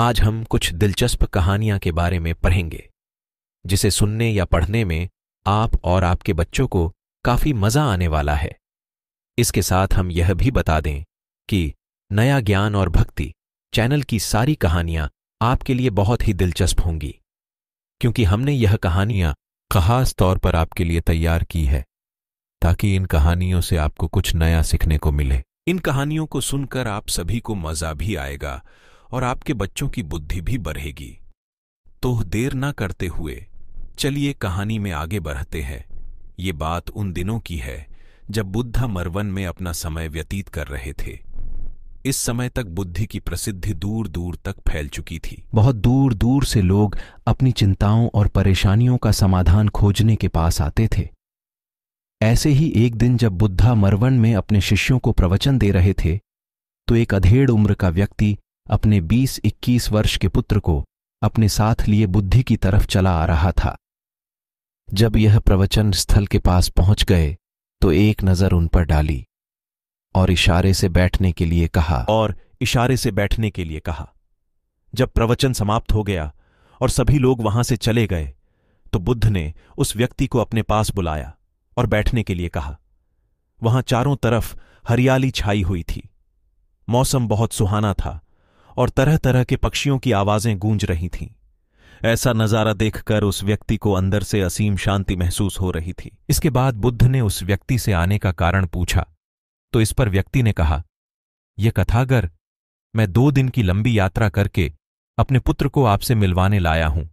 आज हम कुछ दिलचस्प कहानियां के बारे में पढ़ेंगे जिसे सुनने या पढ़ने में आप और आपके बच्चों को काफी मजा आने वाला है इसके साथ हम यह भी बता दें कि नया ज्ञान और भक्ति चैनल की सारी कहानियां आपके लिए बहुत ही दिलचस्प होंगी क्योंकि हमने यह कहानियां खास तौर पर आपके लिए तैयार की है ताकि इन कहानियों से आपको कुछ नया सीखने को मिले इन कहानियों को सुनकर आप सभी को मजा भी आएगा और आपके बच्चों की बुद्धि भी बढ़ेगी तो देर ना करते हुए चलिए कहानी में आगे बढ़ते हैं ये बात उन दिनों की है जब बुद्धा मरवन में अपना समय व्यतीत कर रहे थे इस समय तक बुद्धि की प्रसिद्धि दूर दूर तक फैल चुकी थी बहुत दूर दूर से लोग अपनी चिंताओं और परेशानियों का समाधान खोजने के पास आते थे ऐसे ही एक दिन जब बुद्धा मरवन में अपने शिष्यों को प्रवचन दे रहे थे तो एक अधेड़ उम्र का व्यक्ति अपने 20-21 वर्ष के पुत्र को अपने साथ लिए बुद्धि की तरफ चला आ रहा था जब यह प्रवचन स्थल के पास पहुंच गए तो एक नजर उन पर डाली और इशारे से बैठने के लिए कहा और इशारे से बैठने के लिए कहा जब प्रवचन समाप्त हो गया और सभी लोग वहां से चले गए तो बुद्ध ने उस व्यक्ति को अपने पास बुलाया और बैठने के लिए कहा वहां चारों तरफ हरियाली छाई हुई थी मौसम बहुत सुहाना था और तरह तरह के पक्षियों की आवाजें गूंज रही थीं ऐसा नजारा देखकर उस व्यक्ति को अंदर से असीम शांति महसूस हो रही थी इसके बाद बुद्ध ने उस व्यक्ति से आने का कारण पूछा तो इस पर व्यक्ति ने कहा यह कथागर मैं दो दिन की लंबी यात्रा करके अपने पुत्र को आपसे मिलवाने लाया हूं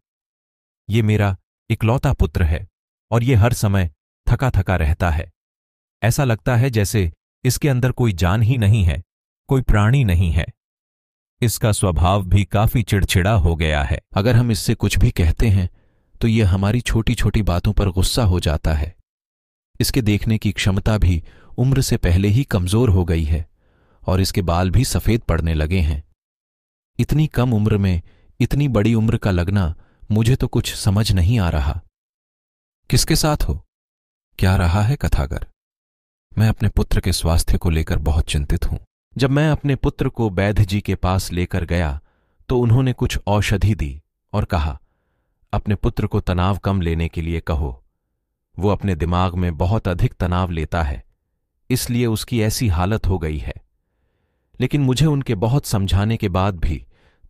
ये मेरा इकलौता पुत्र है और ये हर समय थका थका रहता है ऐसा लगता है जैसे इसके अंदर कोई जान ही नहीं है कोई प्राणी नहीं है इसका स्वभाव भी काफी चिड़चिड़ा हो गया है अगर हम इससे कुछ भी कहते हैं तो ये हमारी छोटी छोटी बातों पर गुस्सा हो जाता है इसके देखने की क्षमता भी उम्र से पहले ही कमजोर हो गई है और इसके बाल भी सफेद पड़ने लगे हैं इतनी कम उम्र में इतनी बड़ी उम्र का लगना मुझे तो कुछ समझ नहीं आ रहा किसके साथ हो क्या रहा है कथागर मैं अपने पुत्र के स्वास्थ्य को लेकर बहुत चिंतित हूं जब मैं अपने पुत्र को बैध जी के पास लेकर गया तो उन्होंने कुछ औषधि दी और कहा अपने पुत्र को तनाव कम लेने के लिए कहो वो अपने दिमाग में बहुत अधिक तनाव लेता है इसलिए उसकी ऐसी हालत हो गई है लेकिन मुझे उनके बहुत समझाने के बाद भी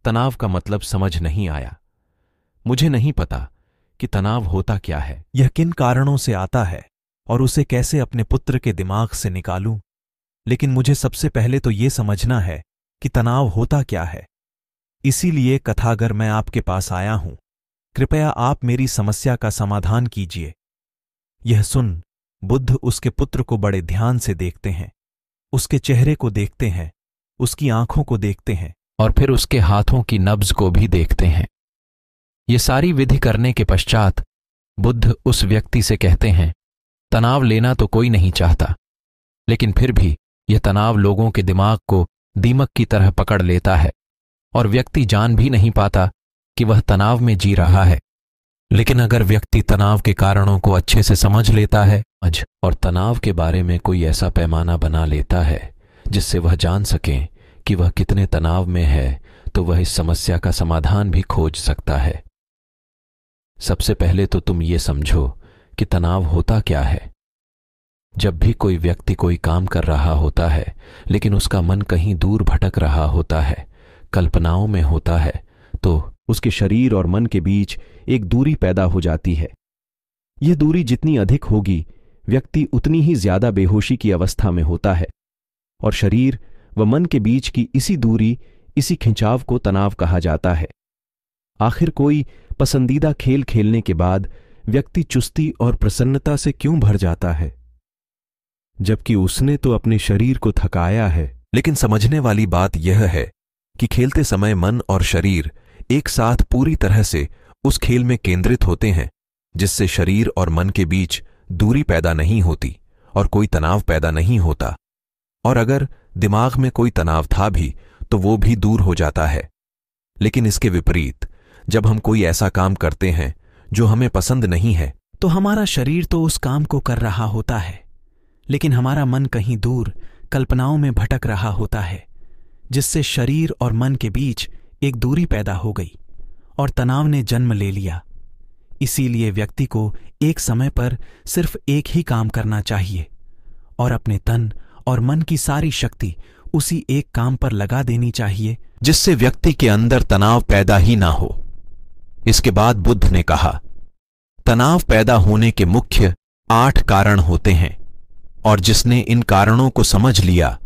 तनाव का मतलब समझ नहीं आया मुझे नहीं पता कि तनाव होता क्या है यह किन कारणों से आता है और उसे कैसे अपने पुत्र के दिमाग से निकालूं लेकिन मुझे सबसे पहले तो ये समझना है कि तनाव होता क्या है इसीलिए कथागर मैं आपके पास आया हूं कृपया आप मेरी समस्या का समाधान कीजिए यह सुन बुद्ध उसके पुत्र को बड़े ध्यान से देखते हैं उसके चेहरे को देखते हैं उसकी आंखों को देखते हैं और फिर उसके हाथों की नब्ज को भी देखते हैं ये सारी विधि करने के पश्चात बुद्ध उस व्यक्ति से कहते हैं तनाव लेना तो कोई नहीं चाहता लेकिन फिर भी यह तनाव लोगों के दिमाग को दीमक की तरह पकड़ लेता है और व्यक्ति जान भी नहीं पाता कि वह तनाव में जी रहा है लेकिन अगर व्यक्ति तनाव के कारणों को अच्छे से समझ लेता है आज और तनाव के बारे में कोई ऐसा पैमाना बना लेता है जिससे वह जान सके कि वह कितने तनाव में है तो वह इस समस्या का समाधान भी खोज सकता है सबसे पहले तो तुम ये समझो कि तनाव होता क्या है जब भी कोई व्यक्ति कोई काम कर रहा होता है लेकिन उसका मन कहीं दूर भटक रहा होता है कल्पनाओं में होता है तो उसके शरीर और मन के बीच एक दूरी पैदा हो जाती है यह दूरी जितनी अधिक होगी व्यक्ति उतनी ही ज्यादा बेहोशी की अवस्था में होता है और शरीर व मन के बीच की इसी दूरी इसी खिंचाव को तनाव कहा जाता है आखिर कोई पसंदीदा खेल खेलने के बाद व्यक्ति चुस्ती और प्रसन्नता से क्यों भर जाता है जबकि उसने तो अपने शरीर को थकाया है लेकिन समझने वाली बात यह है कि खेलते समय मन और शरीर एक साथ पूरी तरह से उस खेल में केंद्रित होते हैं जिससे शरीर और मन के बीच दूरी पैदा नहीं होती और कोई तनाव पैदा नहीं होता और अगर दिमाग में कोई तनाव था भी तो वो भी दूर हो जाता है लेकिन इसके विपरीत जब हम कोई ऐसा काम करते हैं जो हमें पसंद नहीं है तो हमारा शरीर तो उस काम को कर रहा होता है लेकिन हमारा मन कहीं दूर कल्पनाओं में भटक रहा होता है जिससे शरीर और मन के बीच एक दूरी पैदा हो गई और तनाव ने जन्म ले लिया इसीलिए व्यक्ति को एक समय पर सिर्फ एक ही काम करना चाहिए और अपने तन और मन की सारी शक्ति उसी एक काम पर लगा देनी चाहिए जिससे व्यक्ति के अंदर तनाव पैदा ही ना हो इसके बाद बुद्ध ने कहा तनाव पैदा होने के मुख्य आठ कारण होते हैं और जिसने इन कारणों को समझ लिया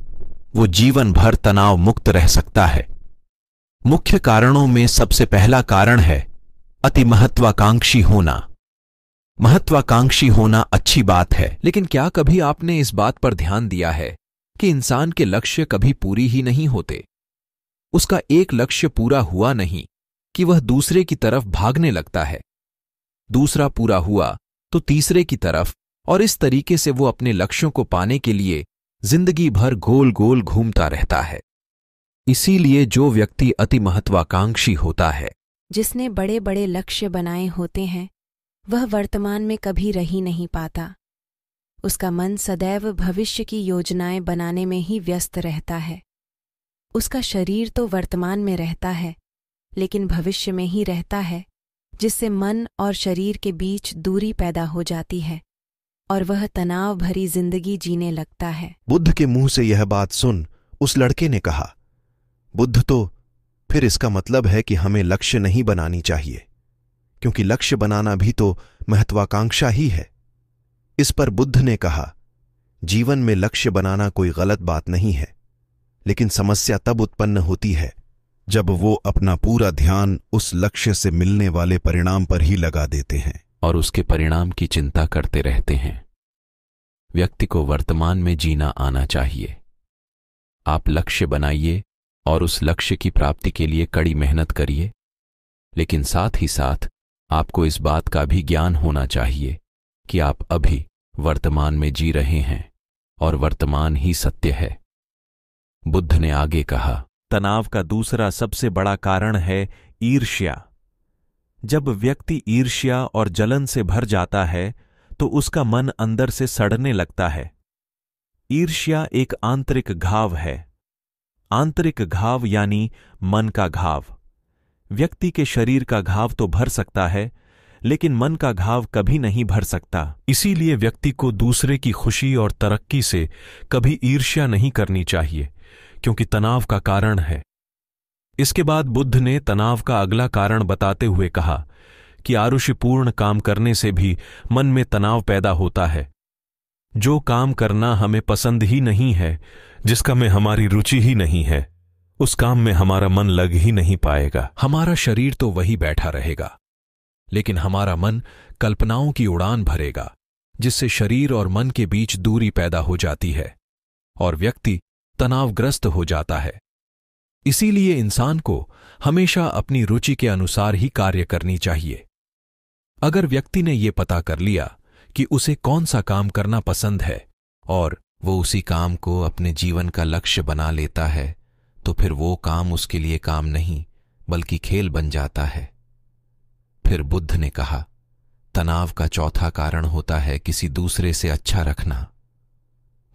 वो जीवन भर तनाव मुक्त रह सकता है मुख्य कारणों में सबसे पहला कारण है अति महत्वाकांक्षी होना महत्वाकांक्षी होना अच्छी बात है लेकिन क्या कभी आपने इस बात पर ध्यान दिया है कि इंसान के लक्ष्य कभी पूरी ही नहीं होते उसका एक लक्ष्य पूरा हुआ नहीं कि वह दूसरे की तरफ भागने लगता है दूसरा पूरा हुआ तो तीसरे की तरफ और इस तरीके से वो अपने लक्ष्यों को पाने के लिए जिंदगी भर गोल गोल घूमता रहता है इसीलिए जो व्यक्ति अति महत्वाकांक्षी होता है जिसने बड़े बड़े लक्ष्य बनाए होते हैं वह वर्तमान में कभी रही नहीं पाता उसका मन सदैव भविष्य की योजनाएं बनाने में ही व्यस्त रहता है उसका शरीर तो वर्तमान में रहता है लेकिन भविष्य में ही रहता है जिससे मन और शरीर के बीच दूरी पैदा हो जाती है और वह तनाव भरी जिंदगी जीने लगता है बुद्ध के मुंह से यह बात सुन उस लड़के ने कहा बुद्ध तो फिर इसका मतलब है कि हमें लक्ष्य नहीं बनानी चाहिए क्योंकि लक्ष्य बनाना भी तो महत्वाकांक्षा ही है इस पर बुद्ध ने कहा जीवन में लक्ष्य बनाना कोई गलत बात नहीं है लेकिन समस्या तब उत्पन्न होती है जब वो अपना पूरा ध्यान उस लक्ष्य से मिलने वाले परिणाम पर ही लगा देते हैं और उसके परिणाम की चिंता करते रहते हैं व्यक्ति को वर्तमान में जीना आना चाहिए आप लक्ष्य बनाइए और उस लक्ष्य की प्राप्ति के लिए कड़ी मेहनत करिए लेकिन साथ ही साथ आपको इस बात का भी ज्ञान होना चाहिए कि आप अभी वर्तमान में जी रहे हैं और वर्तमान ही सत्य है बुद्ध ने आगे कहा तनाव का दूसरा सबसे बड़ा कारण है ईर्ष्या जब व्यक्ति ईर्ष्या और जलन से भर जाता है तो उसका मन अंदर से सड़ने लगता है ईर्ष्या एक आंतरिक घाव है आंतरिक घाव यानी मन का घाव व्यक्ति के शरीर का घाव तो भर सकता है लेकिन मन का घाव कभी नहीं भर सकता इसीलिए व्यक्ति को दूसरे की खुशी और तरक्की से कभी ईर्ष्या नहीं करनी चाहिए क्योंकि तनाव का कारण है इसके बाद बुद्ध ने तनाव का अगला कारण बताते हुए कहा कि आरुषिपूर्ण काम करने से भी मन में तनाव पैदा होता है जो काम करना हमें पसंद ही नहीं है जिसका में हमारी रुचि ही नहीं है उस काम में हमारा मन लग ही नहीं पाएगा हमारा शरीर तो वही बैठा रहेगा लेकिन हमारा मन कल्पनाओं की उड़ान भरेगा जिससे शरीर और मन के बीच दूरी पैदा हो जाती है और व्यक्ति तनावग्रस्त हो जाता है इसीलिए इंसान को हमेशा अपनी रुचि के अनुसार ही कार्य करनी चाहिए अगर व्यक्ति ने ये पता कर लिया कि उसे कौन सा काम करना पसंद है और वो उसी काम को अपने जीवन का लक्ष्य बना लेता है तो फिर वो काम उसके लिए काम नहीं बल्कि खेल बन जाता है फिर बुद्ध ने कहा तनाव का चौथा कारण होता है किसी दूसरे से अच्छा रखना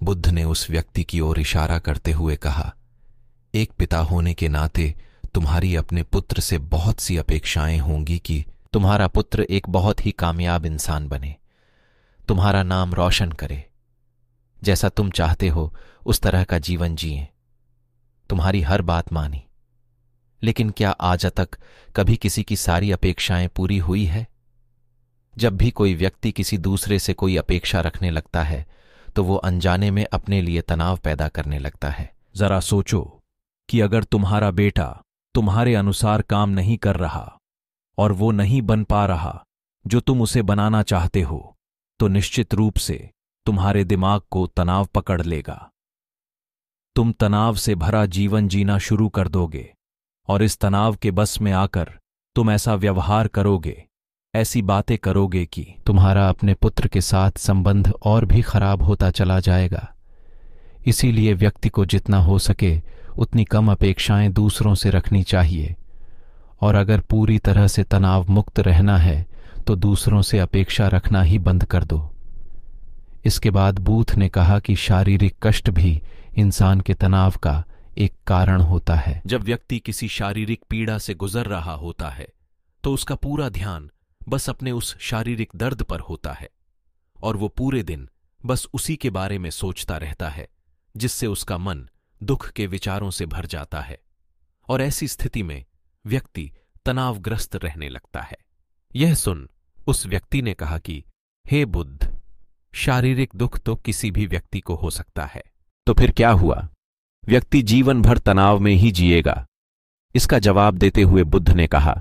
बुद्ध ने उस व्यक्ति की ओर इशारा करते हुए कहा एक पिता होने के नाते तुम्हारी अपने पुत्र से बहुत सी अपेक्षाएं होंगी कि तुम्हारा पुत्र एक बहुत ही कामयाब इंसान बने तुम्हारा नाम रोशन करे जैसा तुम चाहते हो उस तरह का जीवन जिए तुम्हारी हर बात मानी लेकिन क्या आज तक कभी किसी की सारी अपेक्षाएं पूरी हुई है जब भी कोई व्यक्ति किसी दूसरे से कोई अपेक्षा रखने लगता है तो वो अनजाने में अपने लिए तनाव पैदा करने लगता है जरा सोचो कि अगर तुम्हारा बेटा तुम्हारे अनुसार काम नहीं कर रहा और वो नहीं बन पा रहा जो तुम उसे बनाना चाहते हो तो निश्चित रूप से तुम्हारे दिमाग को तनाव पकड़ लेगा तुम तनाव से भरा जीवन जीना शुरू कर दोगे और इस तनाव के बस में आकर तुम ऐसा व्यवहार करोगे ऐसी बातें करोगे कि तुम्हारा अपने पुत्र के साथ संबंध और भी खराब होता चला जाएगा इसीलिए व्यक्ति को जितना हो सके उतनी कम अपेक्षाएं दूसरों से रखनी चाहिए और अगर पूरी तरह से तनाव मुक्त रहना है तो दूसरों से अपेक्षा रखना ही बंद कर दो इसके बाद बूथ ने कहा कि शारीरिक कष्ट भी इंसान के तनाव का एक कारण होता है जब व्यक्ति किसी शारीरिक पीड़ा से गुजर रहा होता है तो उसका पूरा ध्यान बस अपने उस शारीरिक दर्द पर होता है और वो पूरे दिन बस उसी के बारे में सोचता रहता है जिससे उसका मन दुख के विचारों से भर जाता है और ऐसी स्थिति में व्यक्ति तनावग्रस्त रहने लगता है यह सुन उस व्यक्ति ने कहा कि हे बुद्ध शारीरिक दुख तो किसी भी व्यक्ति को हो सकता है तो फिर क्या हुआ व्यक्ति जीवन भर तनाव में ही जिएगा इसका जवाब देते हुए बुद्ध ने कहा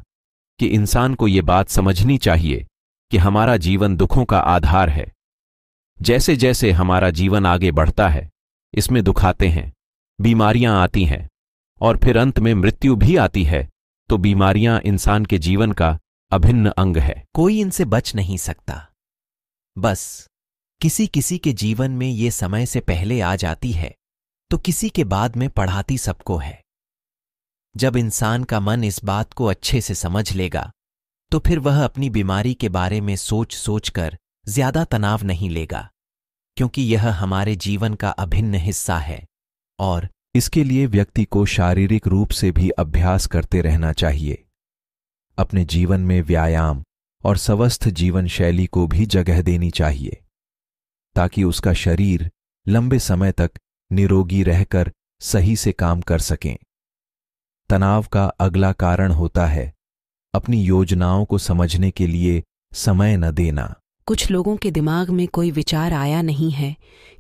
कि इंसान को ये बात समझनी चाहिए कि हमारा जीवन दुखों का आधार है जैसे जैसे हमारा जीवन आगे बढ़ता है इसमें दुख आते हैं बीमारियां आती हैं और फिर अंत में मृत्यु भी आती है तो बीमारियां इंसान के जीवन का अभिन्न अंग है कोई इनसे बच नहीं सकता बस किसी किसी के जीवन में ये समय से पहले आ जाती है तो किसी के बाद में पढ़ाती सबको है जब इंसान का मन इस बात को अच्छे से समझ लेगा तो फिर वह अपनी बीमारी के बारे में सोच सोच कर ज्यादा तनाव नहीं लेगा क्योंकि यह हमारे जीवन का अभिन्न हिस्सा है और इसके लिए व्यक्ति को शारीरिक रूप से भी अभ्यास करते रहना चाहिए अपने जीवन में व्यायाम और स्वस्थ जीवन शैली को भी जगह देनी चाहिए ताकि उसका शरीर लंबे समय तक निरोगी रहकर सही से काम कर सकें तनाव का अगला कारण होता है अपनी योजनाओं को समझने के लिए समय न देना कुछ लोगों के दिमाग में कोई विचार आया नहीं है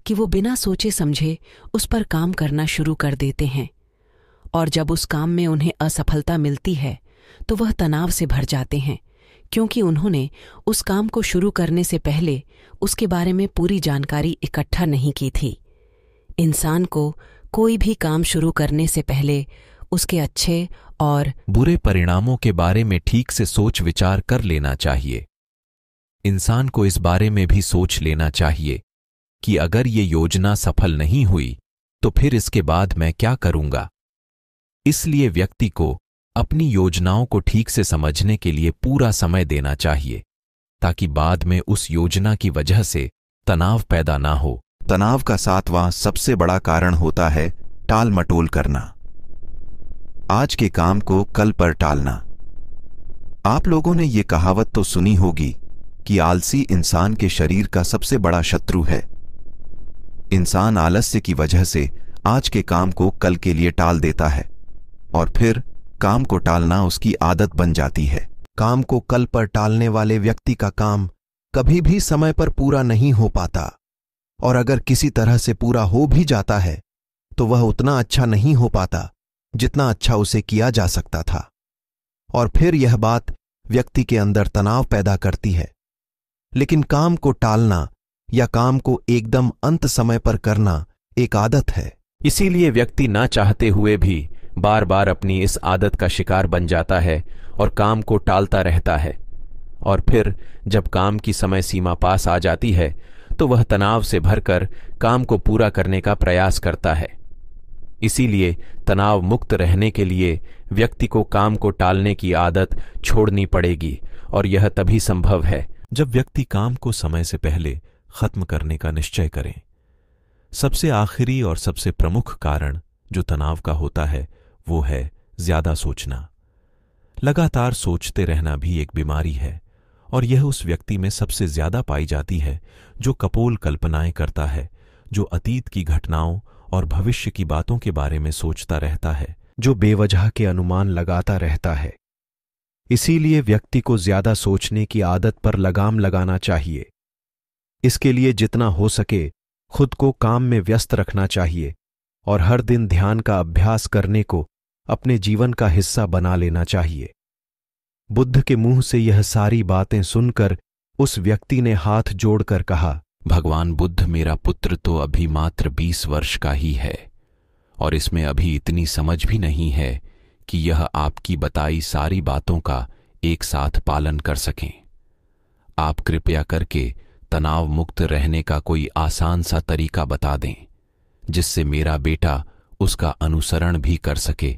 कि वो बिना सोचे समझे उस पर काम करना शुरू कर देते हैं और जब उस काम में उन्हें असफलता मिलती है तो वह तनाव से भर जाते हैं क्योंकि उन्होंने उस काम को शुरू करने से पहले उसके बारे में पूरी जानकारी इकट्ठा नहीं की थी इंसान को कोई भी काम शुरू करने से पहले उसके अच्छे और बुरे परिणामों के बारे में ठीक से सोच विचार कर लेना चाहिए इंसान को इस बारे में भी सोच लेना चाहिए कि अगर ये योजना सफल नहीं हुई तो फिर इसके बाद मैं क्या करूंगा इसलिए व्यक्ति को अपनी योजनाओं को ठीक से समझने के लिए पूरा समय देना चाहिए ताकि बाद में उस योजना की वजह से तनाव पैदा ना हो तनाव का सातवां सबसे बड़ा कारण होता है टाल मटोल करना आज के काम को कल पर टालना आप लोगों ने ये कहावत तो सुनी होगी कि आलसी इंसान के शरीर का सबसे बड़ा शत्रु है इंसान आलस्य की वजह से आज के काम को कल के लिए टाल देता है और फिर काम को टालना उसकी आदत बन जाती है काम को कल पर टालने वाले व्यक्ति का काम कभी भी समय पर पूरा नहीं हो पाता और अगर किसी तरह से पूरा हो भी जाता है तो वह उतना अच्छा नहीं हो पाता जितना अच्छा उसे किया जा सकता था और फिर यह बात व्यक्ति के अंदर तनाव पैदा करती है लेकिन काम को टालना या काम को एकदम अंत समय पर करना एक आदत है इसीलिए व्यक्ति ना चाहते हुए भी बार बार अपनी इस आदत का शिकार बन जाता है और काम को टालता रहता है और फिर जब काम की समय सीमा पास आ जाती है तो वह तनाव से भरकर काम को पूरा करने का प्रयास करता है इसीलिए तनाव मुक्त रहने के लिए व्यक्ति को काम को टालने की आदत छोड़नी पड़ेगी और यह तभी संभव है जब व्यक्ति काम को समय से पहले खत्म करने का निश्चय करें सबसे आखिरी और सबसे प्रमुख कारण जो तनाव का होता है वो है ज्यादा सोचना लगातार सोचते रहना भी एक बीमारी है और यह उस व्यक्ति में सबसे ज्यादा पाई जाती है जो कपोल कल्पनाएं करता है जो अतीत की घटनाओं और भविष्य की बातों के बारे में सोचता रहता है जो बेवजह के अनुमान लगाता रहता है इसीलिए व्यक्ति को ज्यादा सोचने की आदत पर लगाम लगाना चाहिए इसके लिए जितना हो सके खुद को काम में व्यस्त रखना चाहिए और हर दिन ध्यान का अभ्यास करने को अपने जीवन का हिस्सा बना लेना चाहिए बुद्ध के मुंह से यह सारी बातें सुनकर उस व्यक्ति ने हाथ जोड़कर कहा भगवान बुद्ध मेरा पुत्र तो अभी मात्र बीस वर्ष का ही है और इसमें अभी इतनी समझ भी नहीं है कि यह आपकी बताई सारी बातों का एक साथ पालन कर सकें आप कृपया करके तनाव मुक्त रहने का कोई आसान सा तरीका बता दें जिससे मेरा बेटा उसका अनुसरण भी कर सके